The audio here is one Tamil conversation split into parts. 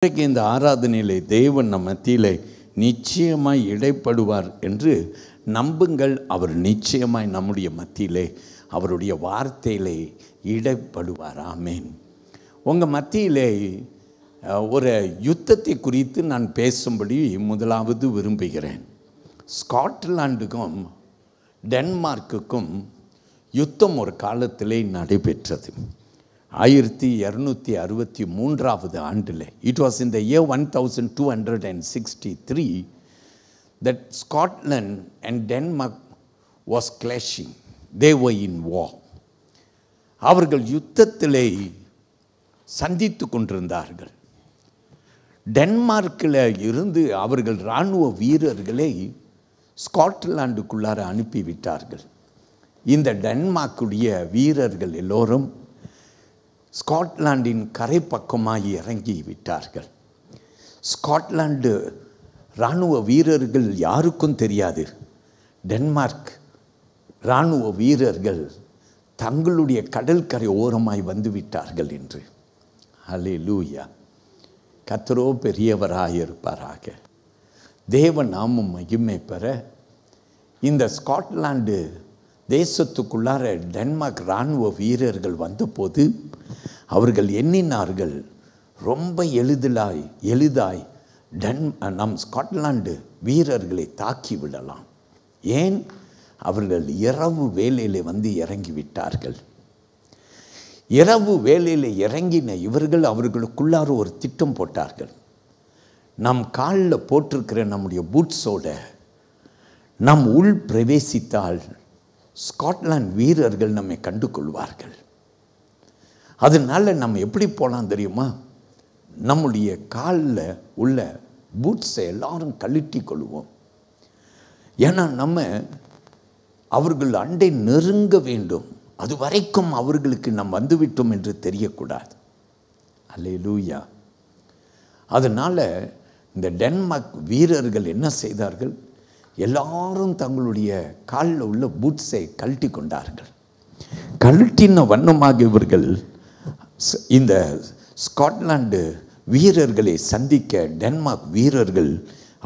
இன்றைக்கு இந்த ஆராதனையிலே தேவன் நம்ம மத்தியிலே நிச்சயமாய் இடைப்படுவார் என்று நம்புங்கள் அவர் நிச்சயமாய் நம்முடைய மத்தியிலே அவருடைய வார்த்தையிலே இடைப்படுவார் ஆமேன் உங்கள் மத்தியிலே ஒரு யுத்தத்தை குறித்து நான் பேசும்படி முதலாவது விரும்புகிறேன் ஸ்காட்லாண்டுக்கும் டென்மார்க்குக்கும் யுத்தம் ஒரு காலத்திலே நடைபெற்றது ஆயிரத்தி இரநூத்தி அறுபத்தி மூன்றாவது ஆண்டில் it was in the year one thousand two hundred and sixty three that Scotland and Denmark was clashing there in வா அவர்கள் யுத்தத்திலே சந்தித்து கொண்டிருந்தார்கள் டென்மார்க்கில் இருந்து அவர்கள் இராணுவ வீரர்களை ஸ்காட்லாண்டுக்குள்ளார அனுப்பிவிட்டார்கள் இந்த டென்மார்க்குடைய வீரர்கள் எல்லோரும் ஸ்காட்லாண்டின் கரை பக்கமாக இறங்கி விட்டார்கள் ஸ்காட்லாண்டு இராணுவ வீரர்கள் யாருக்கும் தெரியாது டென்மார்க் இராணுவ வீரர்கள் தங்களுடைய கடற்கரை ஓரமாய் வந்து விட்டார்கள் என்று ஹலே லூயா கத்தரோ பெரியவராக இருப்பாராக தேவ நாமம் மகிமை பெற இந்த ஸ்காட்லாண்டு தேசத்துக்குள்ளார டென்மார்க் இராணுவ வீரர்கள் வந்தபோது அவர்கள் எண்ணினார்கள் ரொம்ப எளிதிலாய் எளிதாய் டென் நம் ஸ்காட்லாண்டு வீரர்களை தாக்கி விடலாம் ஏன் அவர்கள் இரவு வேலையில் வந்து இறங்கிவிட்டார்கள் இரவு வேலையில் இறங்கின இவர்கள் அவர்களுக்குள்ளார ஒரு திட்டம் போட்டார்கள் நம் காலில் போட்டிருக்கிற நம்முடைய பூட்ஸோட நம் உள் பிரவேசித்தால் ஸ்காட்லாந்து வீரர்கள் நம்மை கண்டு கொள்வார்கள் அதனால் நம்ம எப்படி போகலாம் தெரியுமா நம்முடைய காலில் உள்ள பூட்ஸை எல்லாரும் கழட்டி கொள்வோம் ஏன்னா நம்ம அவர்கள் அண்டை நெருங்க வேண்டும் அது வரைக்கும் அவர்களுக்கு நாம் வந்துவிட்டோம் என்று தெரியக்கூடாது அல்லே லூயா அதனால் இந்த டென்மார்க் வீரர்கள் என்ன செய்தார்கள் எல்லாரும் தங்களுடைய காலில் உள்ள பூட்ஸை கழட்டி கொண்டார்கள் கழட்டின வண்ணமாகியவர்கள் இந்த ஸ்காட்லாண்டு வீரர்களை சந்திக்க டென்மார்க் வீரர்கள்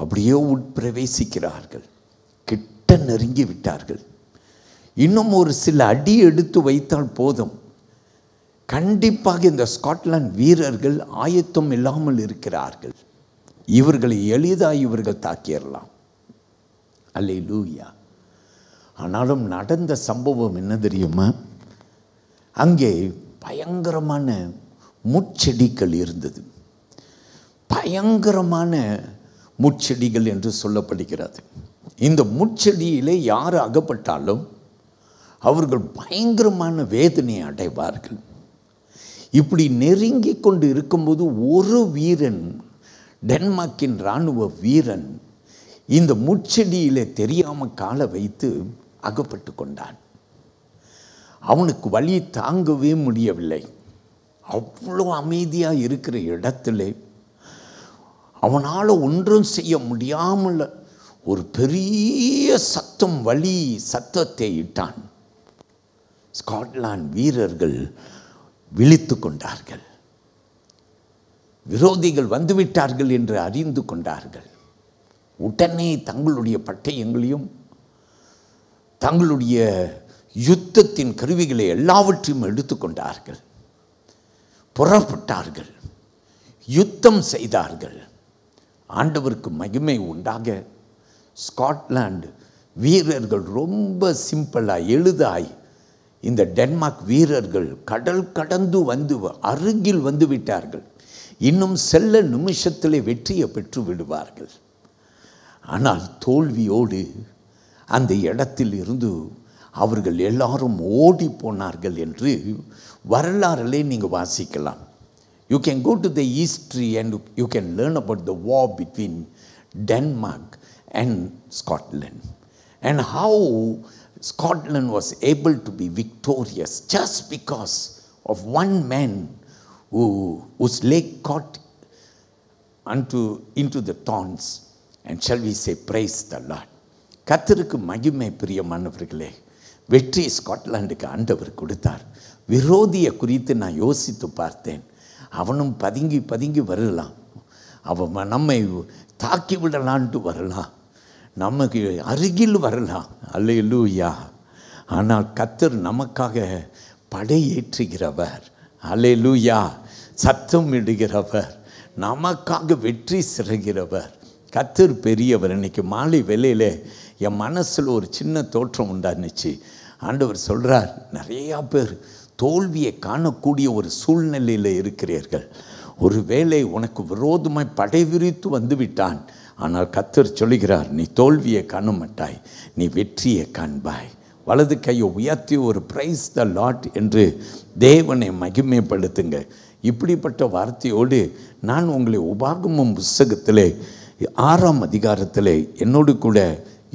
அப்படியே உட்பிரவேசிக்கிறார்கள் கிட்ட நெருங்கி விட்டார்கள் இன்னும் ஒரு சில அடி எடுத்து வைத்தால் போதும் கண்டிப்பாக இந்த ஸ்காட்லாந்து வீரர்கள் ஆயத்தம் இல்லாமல் இருக்கிறார்கள் இவர்களை எளிதாக இவர்கள் தாக்கிடலாம் அல்லே லூயா ஆனாலும் நடந்த சம்பவம் என்ன தெரியுமா அங்கே பயங்கரமான முச்செடிகள் இருந்தது பயங்கரமான முச்செடிகள் என்று சொல்லப்படுகிறது இந்த முச்செடியிலே யார் அகப்பட்டாலும் அவர்கள் பயங்கரமான வேதனையை அடைவார்கள் இப்படி நெருங்கி கொண்டு இருக்கும்போது ஒரு வீரன் டென்மார்க்கின் இராணுவ வீரன் இந்த முச்செடியிலே தெரியாமல் காலை வைத்து அகப்பட்டு கொண்டான் அவனுக்கு வழி தாங்கவே முடியவில்லை அவ்வளோ அமைதியாக இருக்கிற இடத்துல அவனால் ஒன்றும் செய்ய முடியாமல் ஒரு பெரிய சத்தம் வழி சத்தத்தை இட்டான் ஸ்காட்லாந்து வீரர்கள் விழித்து கொண்டார்கள் விரோதிகள் வந்துவிட்டார்கள் என்று அறிந்து கொண்டார்கள் உடனே தங்களுடைய பட்டயங்களையும் தங்களுடைய யுத்தத்தின் கருவிகளை எல்லாவற்றையும் எடுத்துக்கொண்டார்கள் புறப்பட்டார்கள் யுத்தம் செய்தார்கள் ஆண்டவருக்கு மகிமை உண்டாக ஸ்காட்லாண்டு வீரர்கள் ரொம்ப சிம்பிளாக எழுதாய் இந்த டென்மார்க் வீரர்கள் கடல் கடந்து வந்து அருகில் வந்து விட்டார்கள் இன்னும் செல்ல நிமிஷத்திலே வெற்றியை பெற்று விடுவார்கள் ஆனால் தோல்வியோடு அந்த இடத்தில் இருந்து அவர்கள் எல்லாரும் ஓடி போனார்கள் என்று வரலாறுலே நீங்கள் வாசிக்கலாம் you can go to the history and you can learn about the war between Denmark and Scotland and how able to be victorious just because of one man one us like God and to into the dance and shall we say praise the Lord கத்தருக்கு மகிமை பிரியமானவர்களே வெற்றி ஸ்காட்லாண்டுக்கு ஆண்டவர் கொடுத்தார் விரோதியை குறித்து நான் யோசித்து பார்த்தேன் அவனும் பதுங்கி பதுங்கி வரலாம் அவன் நம்மை தாக்கி விடலான்ட்டு வரலாம் நமக்கு அருகில் வரலாம் அல்ல இல்லூயா ஆனால் கத்தர் நமக்காக படையேற்றுகிறவர் அல்ல லூயா சத்தம் இடுகிறவர் நமக்காக வெற்றி சிறகிறவர் கத்தர் பெரியவர் இன்றைக்கி மாலை வெளியில் என் மனசில் ஒரு சின்ன தோற்றம் உண்டாச்சு ஆண்டவர் சொல்கிறார் நிறையா பேர் தோல்வியை காணக்கூடிய ஒரு சூழ்நிலையில் இருக்கிறீர்கள் ஒருவேளை உனக்கு விரோதமாய் படைவிரித்து வந்து விட்டான் ஆனால் கத்தர் சொல்லுகிறார் நீ தோல்வியை காண மாட்டாய் நீ வெற்றியை காண்பாய் வலது கையை உயர்த்தி ஒரு பிரைஸ் த லாட் என்று தேவனை மகிமைப்படுத்துங்க இப்படிப்பட்ட வார்த்தையோடு நான் உங்களை உபாகமும் புஸ்தகத்திலே ஆறாம் அதிகாரத்தில் என்னோடு கூட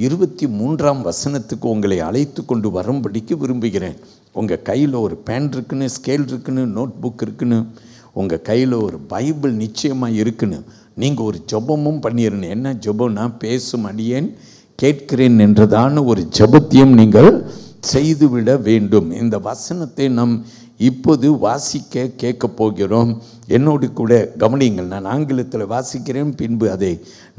இருபத்தி மூன்றாம் வசனத்துக்கு உங்களை அழைத்து கொண்டு வரும்படிக்கு விரும்புகிறேன் உங்கள் கையில் ஒரு பேன் இருக்குன்னு ஸ்கேல் இருக்குன்னு நோட் புக் இருக்குன்னு உங்கள் கையில் ஒரு பைபிள் நிச்சயமாக இருக்குன்னு நீங்கள் ஒரு ஜபமும் பண்ணிடணும் என்ன ஜபம்னா பேசும் அடியேன் கேட்கிறேன் என்றதான ஒரு ஜபத்தையும் நீங்கள் செய்துவிட வேண்டும் இந்த வசனத்தை நம் இப்போது வாசிக்க கேட்க போகிறோம் என்னோடு கூட கவனியுங்கள் நான் ஆங்கிலத்தில் வாசிக்கிறேன் பின்பு அதை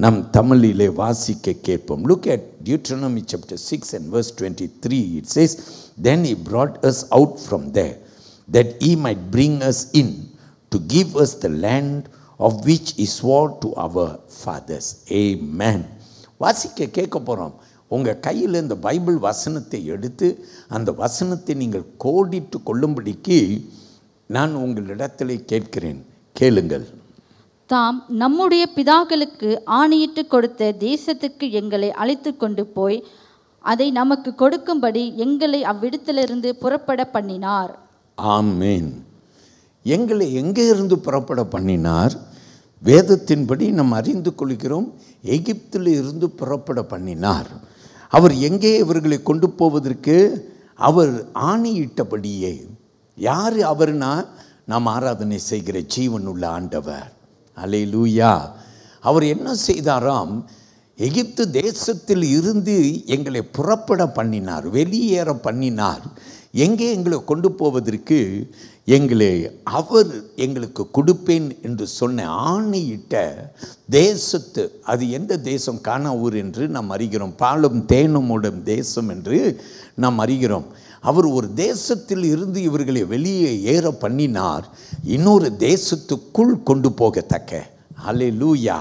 நம் தமிழிலே வாசிக்க கேட்போம் look at Deuteronomy chapter six and verse twenty three it says then he brought us out from the that he might bring us in to give us the land of which is what to our fathers amen வாசிக்க கேட்க போகிறோம் உங்கள் கையில் இந்த பைபிள் வசனத்தை எடுத்து அந்த வசனத்தை நீங்கள் கோடிட்டு கொள்ளும்படிக்கு நான் உங்களிடத்தில் கேட்கிறேன் கேளுங்கள் தாம் நம்முடைய பிதாக்களுக்கு ஆணையிட்டு கொடுத்த தேசத்துக்கு எங்களை அழைத்து கொண்டு போய் அதை நமக்கு கொடுக்கும்படி எங்களை அவ்விடத்திலிருந்து புறப்பட பண்ணினார் ஆமேன் எங்களை எங்கே இருந்து புறப்பட பண்ணினார் வேதத்தின்படி நாம் அறிந்து கொள்கிறோம் எகிப்தில் இருந்து புறப்பட பண்ணினார் அவர் எங்கே இவர்களை கொண்டு போவதற்கு அவர் ஆணையிட்டபடியே யார் அவர்னா நாம் ஆராதனை செய்கிற ஜீவன் உள்ள ஆண்டவர் அலை லூயா அவர் என்ன செய்தாராம் எகிப்து தேசத்தில் இருந்து எங்களை புறப்பட பண்ணினார் வெளியேற பண்ணினார் எங்கே எங்களை கொண்டு போவதற்கு எங்களை அவர் எங்களுக்கு கொடுப்பேன் என்று சொன்ன ஆணையிட்ட தேசத்து அது எந்த தேசம் காண ஊர் என்று நாம் அறிகிறோம் பாலும் தேனும் உடும் தேசம் என்று நாம் அறிகிறோம் அவர் ஒரு தேசத்தில் இருந்து இவர்களை வெளியே ஏற பண்ணினார் இன்னொரு தேசத்துக்குள் கொண்டு போகத்தக்க அலே லூயா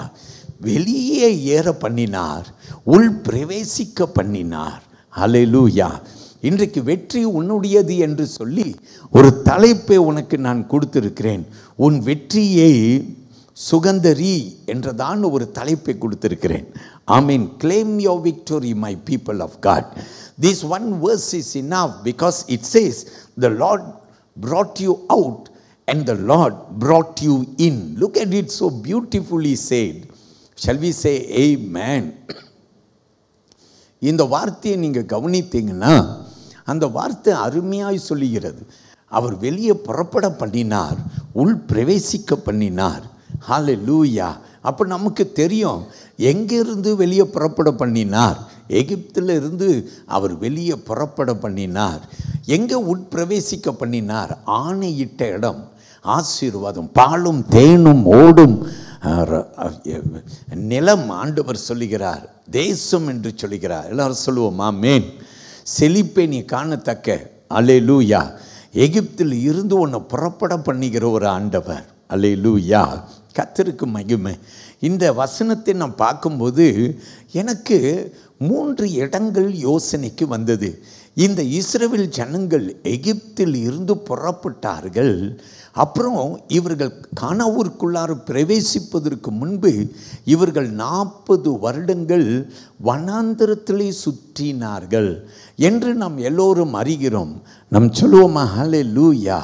வெளியே ஏற பண்ணினார் உள் பிரவேசிக்க பண்ணினார் அலே லூயா இன்றைக்கு வெற்றி உன்னுடையது என்று சொல்லி ஒரு தலைப்பை உனக்கு நான் கொடுத்திருக்கிறேன் உன் வெற்றியை சுகந்தரி என்றதான் ஒரு தலைப்பை கொடுத்திருக்கிறேன் I mean claim your victory my people of God this one verse is enough because it says the Lord you out and and the Lord brought you in. Look at it so beautifully said. Shall we say amen? இந்த வார்த்தையை நீங்கள் கவனித்தீங்கன்னா அந்த வார்த்தை அருமையாய் சொல்லுகிறது அவர் வெளியே புறப்பட பண்ணினார் உள் பிரவேசிக்க பண்ணினார் ஹாலே லூயா அப்போ நமக்கு தெரியும் எங்கேருந்து வெளியே புறப்பட பண்ணினார் எகிப்தில் இருந்து அவர் வெளியே புறப்பட பண்ணினார் எங்கே உட்பிரவேசிக்க பண்ணினார் ஆணையிட்ட இடம் ஆசீர்வாதம் பாலும் தேனும் ஓடும் நிலம் ஆண்டவர் சொல்லுகிறார் தேசம் என்று சொல்லுகிறார் எல்லாரும் சொல்லுவோமா மேன் செழிப்பை நீ காணத்தக்க அலே லூயா எகிப்தில் இருந்து உன்னை புறப்பட பண்ணுகிற ஒரு ஆண்டவர் அலே லூயா கத்திருக்கு மகிமை இந்த வசனத்தை நான் பார்க்கும்போது எனக்கு மூன்று இடங்கள் யோசனைக்கு வந்தது இந்த இஸ்ரேவில் ஜனங்கள் எகிப்தில் இருந்து புறப்பட்டார்கள் அப்புறம் இவர்கள் கனவுக்குள்ளார் பிரவேசிப்பதற்கு முன்பு இவர்கள் நாற்பது வருடங்கள் வனாந்திரத்திலே சுற்றினார்கள் என்று நாம் எல்லோரும் அறிகிறோம் நம் சொல்லுவோமா ஹலே லூயா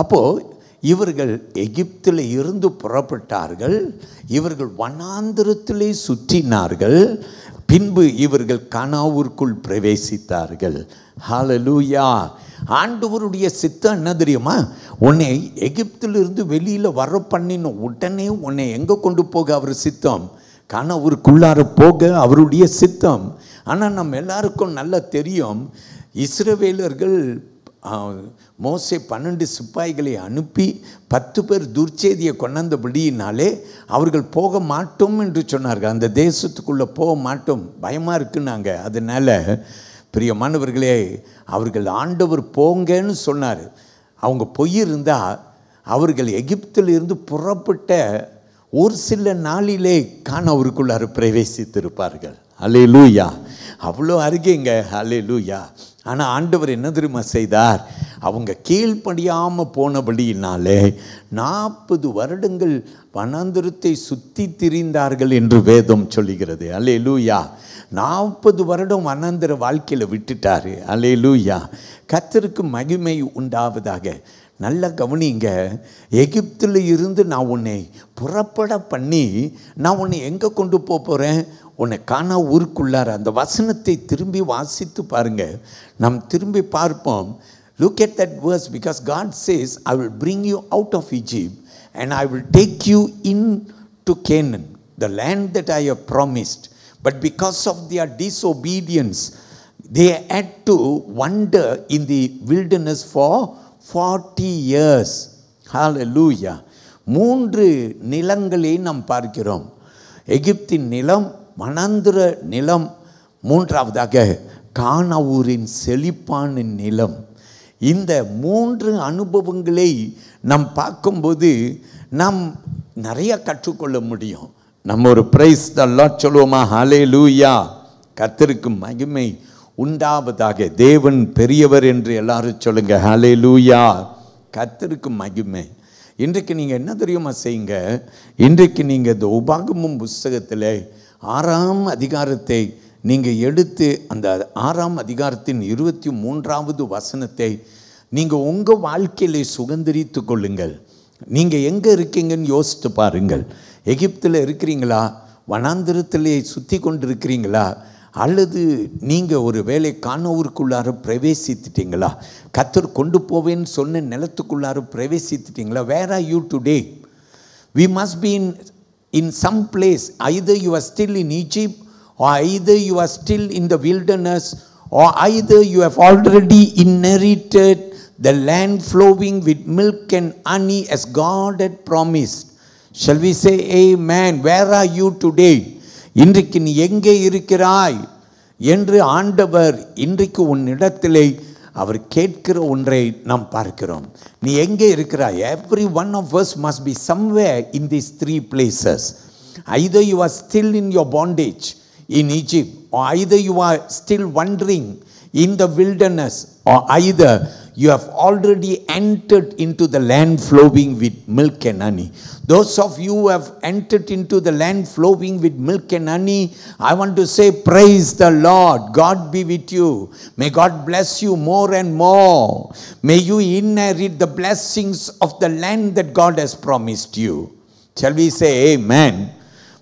அப்போது இவர்கள் எகிப்தில் இருந்து புறப்பட்டார்கள் இவர்கள் வனாந்திரத்திலே சுற்றினார்கள் பின்பு இவர்கள் கனாவூருக்குள் பிரவேசித்தார்கள் ஹாலலூயா ஆண்டவருடைய சித்தம் என்ன தெரியுமா உன்னை எகிப்திலிருந்து வெளியில் வர பண்ணின உடனே உன்னை எங்கே கொண்டு போக அவர் சித்தம் கனவுக்குள்ளார போக அவருடைய சித்தம் ஆனால் நம்ம எல்லாருக்கும் நல்லா தெரியும் இஸ்ரவேலர்கள் மோசை பன்னெண்டு சிப்பாய்களை அனுப்பி பத்து பேர் துர்ச்சேதியை கொண்டாந்தபடியினாலே அவர்கள் போக மாட்டோம் என்று சொன்னார்கள் அந்த தேசத்துக்குள்ளே போக மாட்டோம் பயமாக இருக்குன்னாங்க அதனால் பிரியமானவர்களே அவர்கள் ஆண்டவர் போங்கன்னு சொன்னார் அவங்க பொய் இருந்தால் அவர்கள் எகிப்திலிருந்து புறப்பட்ட ஒரு சில நாளிலே காண அவருக்குள்ளார் பிரவேசித்திருப்பார்கள் அலே லூயா அவ்வளோ அருகேங்க அலே லூயா ஆனால் ஆண்டவர் என்ன தெரியுமா செய்தார் அவங்க கீழ்ப்படியாமல் போனபடியினாலே நாற்பது வருடங்கள் வனாந்திரத்தை சுற்றி திரிந்தார்கள் என்று வேதம் சொல்லுகிறது அலே லூயா நாற்பது வருடம் வனாந்திர வாழ்க்கையில் விட்டுட்டார் அலே லூயா கத்தருக்கு மகிமை உண்டாவதாக நல்லா கவனிங்க எகிப்தில் இருந்து நான் உன்னை புறப்பட பண்ணி நான் உன்னை எங்கே கொண்டு போகிறேன் உன்னை காணா ஊருக்குள்ளார அந்த வசனத்தை திரும்பி வாசித்து பாருங்கள் நாம் திரும்பி பார்ப்போம் look at that verse because God says I will bring you out of Egypt and I will take you into Canaan the land that I have promised but because of their disobedience they had to wander in the wilderness for forty years லூயா மூன்று நிலங்களை நாம் பார்க்கிறோம் எகிப்தின் நிலம் மனந்திர நிலம் மூன்றாவதாக காணவூரின் செழிப்பான நிலம் இந்த மூன்று அனுபவங்களை நாம் பார்க்கும்போது நாம் நிறைய கற்றுக்கொள்ள முடியும் நம்ம ஒரு பிரைஸ் நல்லா சொல்லுவோமா ஹலே லூயா கத்திருக்கும் மகிமை உண்டாவதாக தேவன் பெரியவர் என்று எல்லாரும் சொல்லுங்கள் ஹலே லூயா கத்திருக்கு மகிமை இன்றைக்கு நீங்கள் என்ன தெரியுமா செய்யுங்க இன்றைக்கு நீங்கள் இந்த உபாகமும் புஸ்தகத்தில் ஆறாம் அதிகாரத்தை நீங்கள் எடுத்து அந்த ஆறாம் அதிகாரத்தின் இருபத்தி மூன்றாவது வசனத்தை நீங்கள் உங்கள் வாழ்க்கையில் சுதந்திரித்து கொள்ளுங்கள் நீங்கள் எங்கே இருக்கீங்கன்னு யோசித்து பாருங்கள் எகிப்தில் இருக்கிறீங்களா வனாந்திரத்திலே சுற்றி கொண்டு இருக்கிறீங்களா அல்லது நீங்கள் ஒரு வேலை காணவருக்குள்ளார பிரவேசித்துட்டீங்களா கத்தர் கொண்டு போவேன்னு சொன்ன நிலத்துக்குள்ளார பிரவேசித்துட்டீங்களா where are you today we must be in in some place either you are still in Egypt ah either you are still in the wilderness ah either you have already inherited the land flowing with milk and honey as God had promised shall we say amen where are you today இன்றைக்கு நீ எங்கே இருக்கிறாய் என்று ஆண்டவர் இன்றைக்கு உன்னிடத்திலே அவர் கேட்கிற ஒன்றை நாம் பார்க்கிறோம் நீ எங்கே இருக்கிறாய் every one of us must be someway in this three places either you are still in your bondage in Egypt either you are still wandering in the wilderness either you have already entered into the land flowing with milk and honey Those of you who have entered into the land flowing with milk and honey, I want to say, Praise the Lord. God be with you. May God bless you more and more. May you inherit the blessings of the land that God has promised you. Shall we say, Amen?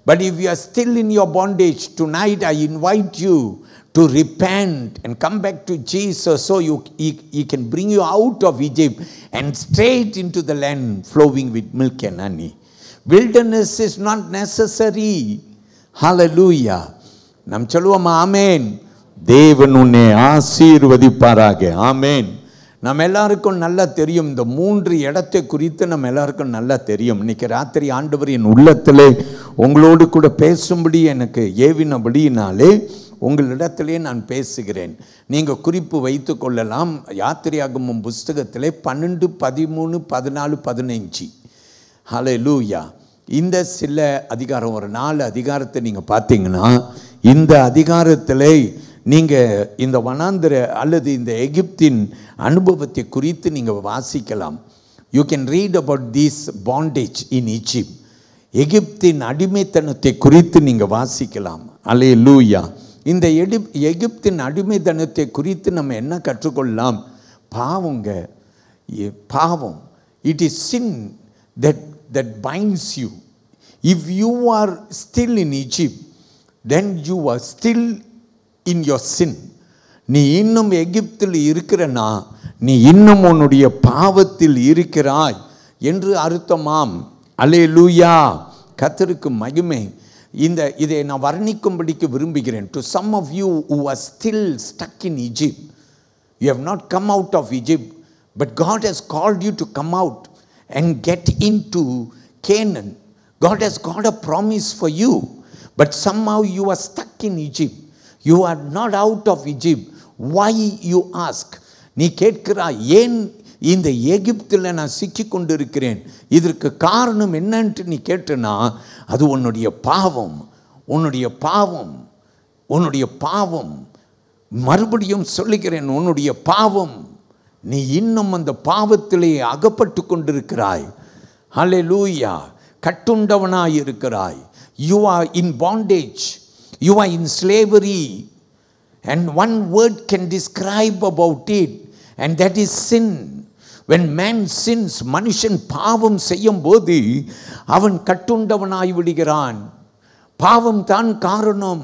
But if you are still in your bondage, tonight I invite you to repent and come back to Jesus so you, he, he can bring you out of Egypt and straight into the land flowing with milk and honey. Wilderness is not necessary. Hallelujah. நம் சொல்லுவோம் ஆமேன் தேவன் உன்னை ஆசீர்வதிப்பாராக ஆமேன் நம்ம எல்லாருக்கும் நல்லா தெரியும் இந்த மூன்று இடத்தை குறித்து நம்ம எல்லாருக்கும் நல்லா தெரியும் இன்னைக்கு ராத்திரி ஆண்டவர் என் உள்ளத்தில் உங்களோடு கூட பேசும்படி எனக்கு ஏவினபடினாலே உங்களிடத்திலே நான் பேசுகிறேன் நீங்கள் குறிப்பு வைத்து கொள்ளலாம் யாத்திரையாகும் புஸ்தகத்திலே பன்னெண்டு பதிமூணு பதினாலு பதினஞ்சு ஹலே லூயா இந்த சில அதிகாரம் ஒரு நாலு அதிகாரத்தை நீங்கள் பார்த்தீங்கன்னா இந்த அதிகாரத்தில் நீங்கள் இந்த வனாந்திர அல்லது இந்த எகிப்தின் அனுபவத்தை குறித்து நீங்கள் வாசிக்கலாம் you can read about these bondage in Egypt எகிப்தின் அடிமைத்தனத்தை குறித்து நீங்கள் வாசிக்கலாம் அலே லூயா இந்த எடிப் எகிப்தின் அடிமைதனத்தை குறித்து நம்ம என்ன கற்றுக்கொள்ளலாம் பாவங்க பாவம் it is sin that that binds you if you are still in Egypt then you are still in your sin நீ இன்னும் எகிப்தில் இருக்கிறனா நீ இன்னும் உன்னுடைய பாவத்தில் இருக்கிறாய் என்று அர்த்தமாம் அலே லூயா கத்தருக்கு மகிமை இந்த இதை நான் வர்ணிக்கும்படிக்கு விரும்புகிறேன் to some of you who are still stuck in Egypt you have not come out of Egypt but God has called you to come out and get into Canaan God has got a promise for you but somehow you are stuck in Egypt you are not out of Egypt why you ask நீ கேட்கிறாய் ஏன் இந்த எகிப்தில் நான் சிக்கி கொண்டிருக்கிறேன் இதற்கு காரணம் என்னன்ட்டு நீ கேட்டனா அது உன்னுடைய பாவம் உன்னுடைய பாவம் உன்னுடைய பாவம் மறுபடியும் சொல்லுகிறேன் உன்னுடைய பாவம் நீ இன்னும் அந்த பாவத்திலே அகப்பட்டு கொண்டிருக்கிறாய் ஹலே லூயா கட்டுண்டவனாய் இருக்கிறாய் you are in bondage you are in slavery and one word can describe about it and that is sin when man sins மனுஷன் பாவம் செய்யும் போது அவன் கட்டுண்டவனாய் விடுகிறான் பாவம் தான் காரணம்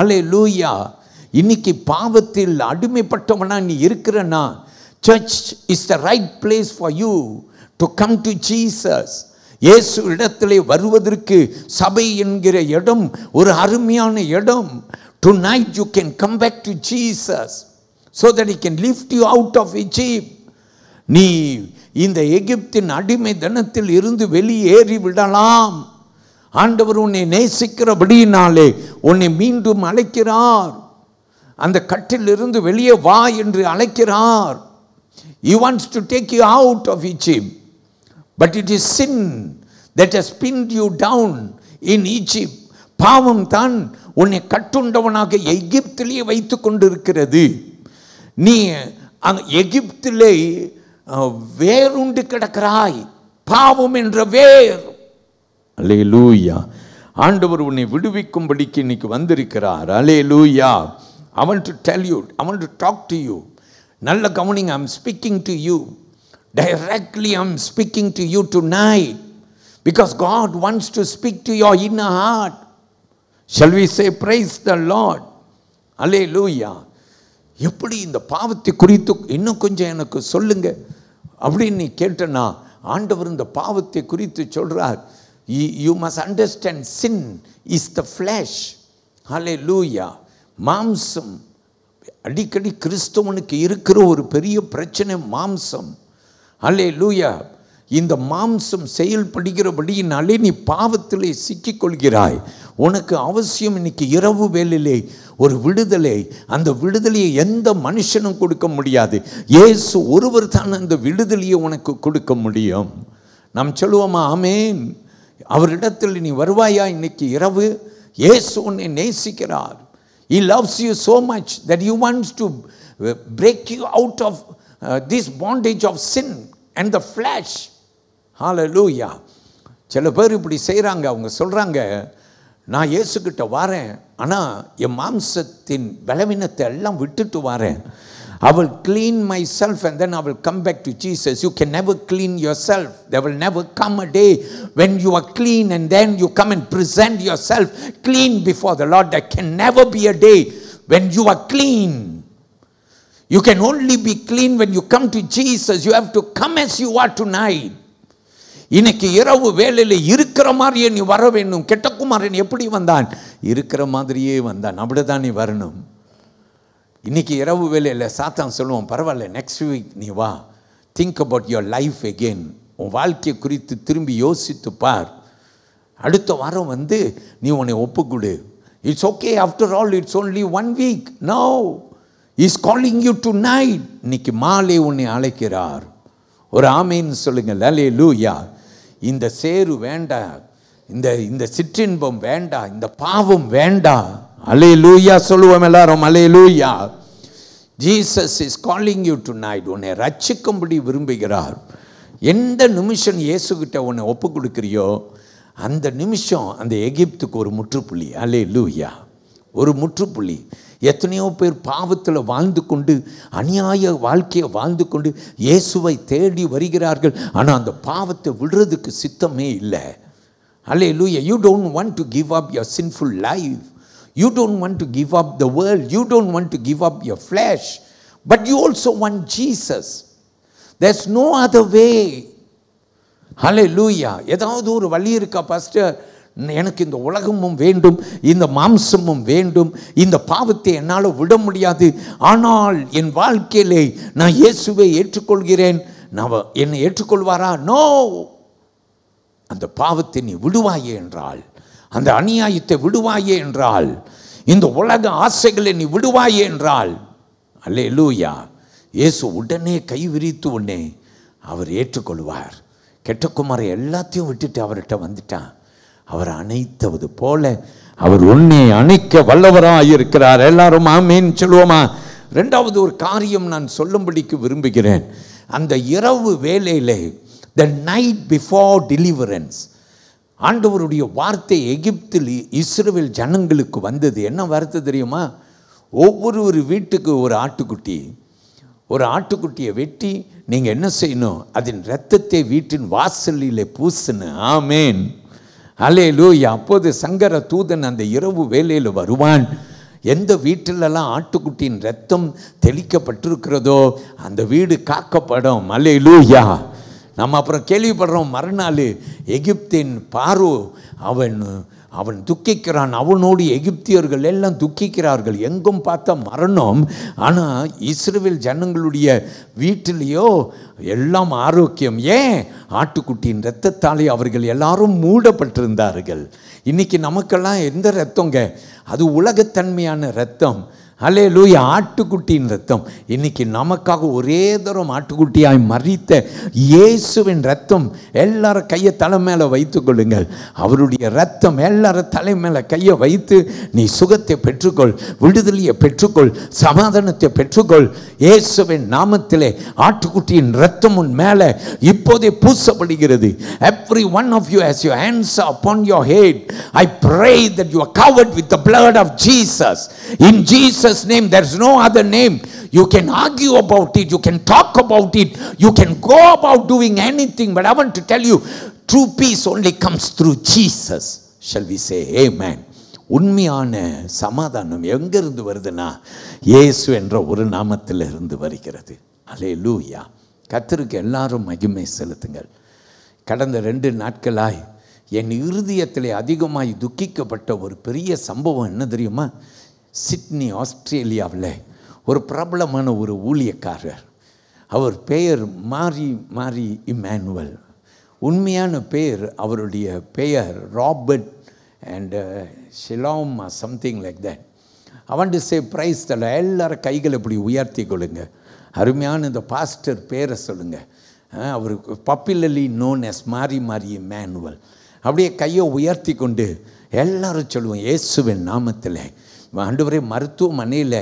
அலே லூயா இன்னைக்கு பாவத்தில் அடிமைப்பட்டவனா நீ இருக்கிறனா church is the right place for you to come to Jesus இயேசு இடத்திலே வருவதற்கு சபை என்கிற இடம் ஒரு அருமையான இடம் tonight you can come back to Jesus so that he can lift you out of Egypt நீ இந்த எகிப்தின் அடிமை தினத்தில் இருந்து வெளியேறி விடலாம் ஆண்டவர் உன்னை நேசிக்கிறபடியினாலே உன்னை மீண்டும் அழைக்கிறார் அந்த கட்டிலிருந்து வெளியே வா என்று அழைக்கிறார் you wants to take you out of Egypt but it is sin that has pin you down in Egypt பாவம் தான் உன்னை கட்டுண்டவனாக எகிப்திலேயே வைத்து கொண்டிருக்கிறது நீ எகிப்திலே வேருண்டு கிடக்கிறாய் பாவம் என்ற வேர் அலே லூயா ஆண்டவர் உன்னை விடுவிக்கும்படிக்கு இன்னைக்கு வந்திருக்கிறார் அலே லூயா அவன் டு டெல் யூ அவன் டு டாக் டு யூ நல்ல கவனிங் I'm speaking to you directly I'm speaking to you tonight because God wants to speak to your in heart shall we say praise the Lord hallelujah எப்படி இந்த பாவத்தை குறித்து இன்னும் கொஞ்சம் எனக்கு சொல்லுங்கள் அப்படின்னு நீ கேட்டனா ஆண்டவர் இந்த பாவத்தை குறித்து சொல்கிறார் you must understand sin is the flesh hallelujah மாம்சம் அடிக்கடி கிறிஸ்தவனுக்கு இருக்கிற ஒரு பெரிய பிரச்சனை மாம்சம் ஹலே லூயா இந்த மாம்சம் செயல்படுகிறபடியினாலே நீ பாவத்திலே சிக்கிக்கொள்கிறாய் உனக்கு அவசியம் இன்னைக்கு இரவு வேலிலே ஒரு விடுதலை அந்த விடுதலையை எந்த மனுஷனும் கொடுக்க முடியாது ஏசு ஒருவர் தான் அந்த விடுதலையை உனக்கு கொடுக்க முடியும் நாம் சொல்லுவோமா ஆமேன் அவரிடத்தில் நீ வருவாயா இன்னைக்கு இரவு ஏசு உன்னை நேசிக்கிறார் he loves you so much that you wants to break you out of this bondage of sin and the flesh hallelujah சில பேர் இப்படி செய்கிறாங்க அவங்க சொல்கிறாங்க நான் இயேசுக்கிட்ட வாரேன் ஆனால் என் மாம்சத்தின் பலவீனத்தை எல்லாம் விட்டுட்டு வாரேன் I will clean myself and then I will come back to Jesus. You can never clean yourself. There will never come a day when you are clean and then you come and present yourself clean before the Lord. There can never be a day when you are clean. You can only be clean when you come to Jesus. You have to come as you are tonight. இன்னைக்கு இரவு வேலையில் இருக்கிற மாதிரியே நீ வர வேண்டும் நீ எப்படி வந்தான் இருக்கிற மாதிரியே வந்தான் அப்படி தான் நீ வரணும் இன்னைக்கு இரவு வேலையில் சாத்தான் சொல்லுவோம் பரவாயில்ல நெக்ஸ்ட் வீக் நீ வா think about your life again உன் வாழ்க்கையை குறித்து திரும்பி யோசித்து பார் அடுத்த வாரம் வந்து நீ உன்னை ஒப்புக்கொடு it's okay after all it's only one week no is calling you tonight இன்னைக்கு மாலை உன்னை அழைக்கிறார் ஒரு ஆமைன்னு சொல்லுங்கள் லூ லூயா இந்த சேரு வேண்டாம் இந்த இந்த சிற்றின்பம் வேண்டாம் இந்த பாவம் வேண்டாம் அலே லூயா சொல்லுவோம் எல்லாரும் hallelujah Jesus is calling you tonight உன்னை ரச்சிக்கும்படி விரும்புகிறார் எந்த நிமிஷம் இயேசுகிட்ட உன்னை ஒப்பு கொடுக்குறியோ அந்த நிமிஷம் அந்த எகிப்துக்கு ஒரு முற்றுப்புள்ளி அலே லூயா ஒரு முற்றுப்புள்ளி எத்தனையோ பேர் பாவத்தில் வாழ்ந்து கொண்டு அநியாய வாழ்க்கையை வாழ்ந்து கொண்டு இயேசுவை தேடி வருகிறார்கள் ஆனால் அந்த பாவத்தை விடுறதுக்கு சித்தமே இல்லை hallelujah you don't want to give up your sinful life you don't want to give up the world you don't want to give up your flesh but you also want Jesus there's no other way hallelujah ஏதாவது ஒரு வழி இருக்கா பாஸ்டர் எனக்கு இந்த உலகமும் வேண்டும் இந்த மாம்சமும் வேண்டும் இந்த பாவத்தை என்னால் விட முடியாது ஆனால் என் வாழ்க்கையிலே நான் இயேசுவை ஏற்றுக்கொள்கிறேன் நான் என்னை ஏற்றுக்கொள்வாரா நோ அந்த பாவத்தை நீ விடுவாயே என்றால் அந்த அநியாயத்தை விடுவாயே என்றால் இந்த உலக ஆசைகளை நீ விடுவாயே என்றால் அல்ல எல்லூயா இயேசு உடனே கை விரித்து உடனே அவர் ஏற்றுக்கொள்வார் கெட்ட குமாரை எல்லாத்தையும் விட்டுட்டு அவர்கிட்ட வந்துட்டான் அவர் அணைத்தது போல அவர் உன்னை அணைக்க வல்லவராக இருக்கிறார் எல்லாரும் ஆமேன்னு சொல்லுவோமா ரெண்டாவது ஒரு காரியம் நான் சொல்லும்படிக்கு விரும்புகிறேன் அந்த இரவு வேலையில் த நைட் பிஃபோர் டெலிவரன்ஸ் ஆண்டவருடைய வார்த்தை எகிப்தில் இஸ்ரேல் ஜனங்களுக்கு வந்தது என்ன வார்த்தை தெரியுமா ஒவ்வொரு ஒரு வீட்டுக்கு ஒரு ஆட்டுக்குட்டி ஒரு ஆட்டுக்குட்டியை வெட்டி நீங்கள் என்ன செய்யணும் அதன் ரத்தத்தை வீட்டின் வாசலில் பூசணும் ஆமேன் அலே லூயா அப்போது சங்கர தூதன் அந்த இரவு வேலையில் வருவான் எந்த வீட்டிலெல்லாம் ஆட்டுக்குட்டியின் ரத்தம் தெளிக்கப்பட்டிருக்கிறதோ அந்த வீடு காக்கப்படும் அலே லூயா நம்ம அப்புறம் கேள்விப்படுறோம் மறுநாள் எகிப்தின் பாரு அவன் அவன் துக்கிக்கிறான் அவனோடு எகிப்தியர்கள் எல்லாம் துக்கிக்கிறார்கள் எங்கும் பார்த்தா மரணம் ஆனால் இஸ்ரேவில் ஜனங்களுடைய வீட்டிலேயோ எல்லாம் ஆரோக்கியம் ஏன் ஆட்டுக்குட்டியின் இரத்தத்தாலே அவர்கள் எல்லாரும் மூடப்பட்டிருந்தார்கள் இன்றைக்கி நமக்கெல்லாம் எந்த இரத்தங்க அது உலகத்தன்மையான ரத்தம் அல்லே லூய் ஆட்டுக்குட்டியின் ரத்தம் இன்றைக்கி நமக்காக ஒரே தரம் ஆட்டுக்குட்டியாய் மறித்த இயேசுவின் ரத்தம் எல்லாரும் கையை தலை மேலே வைத்து கொள்ளுங்கள் அவருடைய ரத்தம் எல்லாரும் தலை மேலே கையை வைத்து நீ சுகத்தை பெற்றுக்கொள் விடுதலையை பெற்றுக்கொள் சமாதானத்தை பெற்றுக்கொள் இயேசுவின் நாமத்திலே ஆட்டுக்குட்டியின் ரத்தம் உன் மேலே இப்போதே பூசப்படுகிறது every one of you has you hands upon your head I pray that you are covered with the blood of Jesus in Jesus Jesus' name. There's no other name. You can argue about it, you can talk about it, you can go about doing anything, but I want to tell you true peace only comes through Jesus. Shall we say amen? உண்மையான சமாதானம் எங்கிருந்து வருதுன்னா இயேசு என்ற ஒரு நாமத்தில் இருந்து வருகிறது அலே லூயா கத்திருக்கு எல்லாரும் மகிமை செலுத்துங்கள் கடந்த ரெண்டு நாட்களாய் என் இருதயத்தில் அதிகமாய் துக்கிக்கப்பட்ட ஒரு பெரிய சம்பவம் என்ன தெரியுமா சிட்னி ஆஸ்திரேலியாவில் ஒரு பிரபலமான ஒரு ஊழியக்காரர் அவர் பெயர் மாரி மாரி இமானுவல் உண்மையான பெயர் அவருடைய பெயர் ராபர்ட் அண்டு ஷிலாம் சம்திங் லைக் தட் அவன்ட்டு சே ப்ரைஸ் தல எல்லாரும் கைகளை இப்படி உயர்த்தி கொள்ளுங்க அருமையான இந்த பாஸ்டர் பேரை சொல்லுங்கள் அவர் பப்பிலலி நோன் எஸ் மாறி மாறி மேனுவல் அப்படியே கையை உயர்த்தி கொண்டு எல்லாரும் சொல்லுவோம் இயேசுவின் நாமத்தில் ஆண்டவரே மருத்துவமனையில்